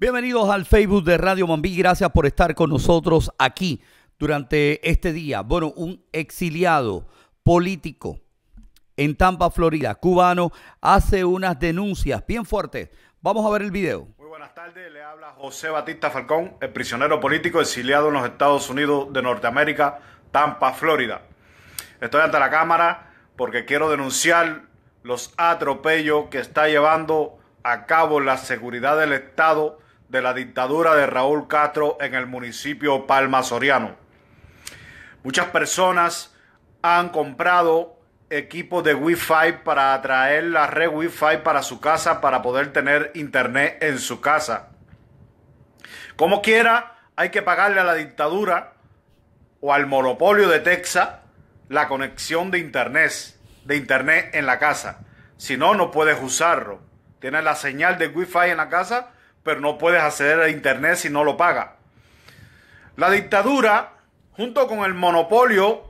Bienvenidos al Facebook de Radio Mambí. Gracias por estar con nosotros aquí durante este día. Bueno, un exiliado político en Tampa, Florida, cubano, hace unas denuncias bien fuertes. Vamos a ver el video. Muy buenas tardes, le habla José Batista Falcón, el prisionero político exiliado en los Estados Unidos de Norteamérica, Tampa, Florida. Estoy ante la cámara porque quiero denunciar los atropellos que está llevando a cabo la seguridad del Estado de la dictadura de Raúl Castro en el municipio Palma Soriano. Muchas personas han comprado equipos de Wi-Fi para atraer la red Wi-Fi para su casa para poder tener internet en su casa. Como quiera, hay que pagarle a la dictadura o al monopolio de Texas la conexión de internet, de internet en la casa. Si no, no puedes usarlo. Tienes la señal de Wi-Fi en la casa, pero no puedes acceder a Internet si no lo paga. La dictadura, junto con el monopolio,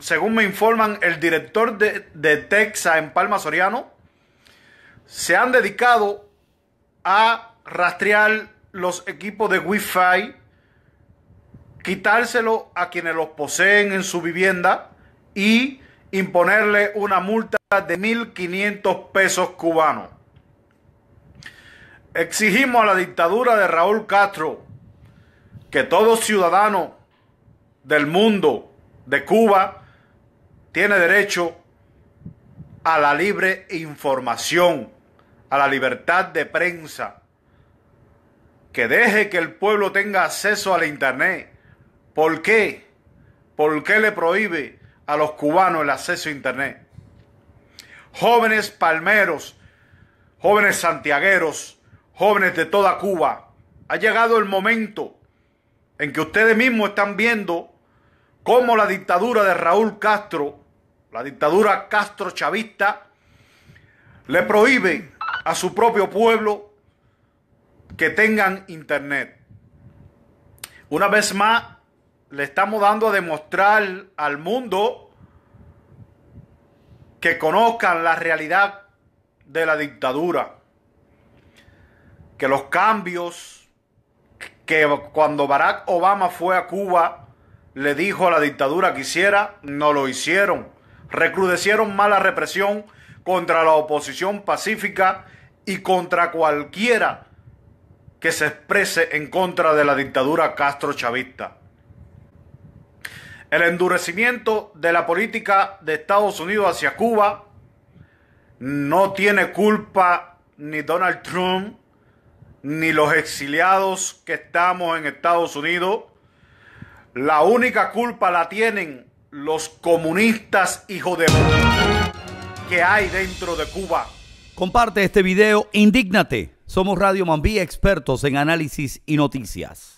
según me informan el director de, de Texas en Palma Soriano, se han dedicado a rastrear los equipos de Wi-Fi, quitárselo a quienes los poseen en su vivienda y imponerle una multa de 1.500 pesos cubanos. Exigimos a la dictadura de Raúl Castro que todo ciudadano del mundo, de Cuba, tiene derecho a la libre información, a la libertad de prensa, que deje que el pueblo tenga acceso al Internet. ¿Por qué? ¿Por qué le prohíbe a los cubanos el acceso a Internet? Jóvenes palmeros, jóvenes santiagueros, jóvenes de toda Cuba, ha llegado el momento en que ustedes mismos están viendo cómo la dictadura de Raúl Castro, la dictadura Castro chavista, le prohíbe a su propio pueblo que tengan internet. Una vez más, le estamos dando a demostrar al mundo que conozcan la realidad de la dictadura que los cambios que cuando Barack Obama fue a Cuba le dijo a la dictadura que hiciera, no lo hicieron. Recrudecieron mala represión contra la oposición pacífica y contra cualquiera que se exprese en contra de la dictadura Castro Chavista. El endurecimiento de la política de Estados Unidos hacia Cuba no tiene culpa ni Donald Trump ni los exiliados que estamos en Estados Unidos. La única culpa la tienen los comunistas hijos de que hay dentro de Cuba. Comparte este video, indígnate. Somos Radio Mambí, expertos en análisis y noticias.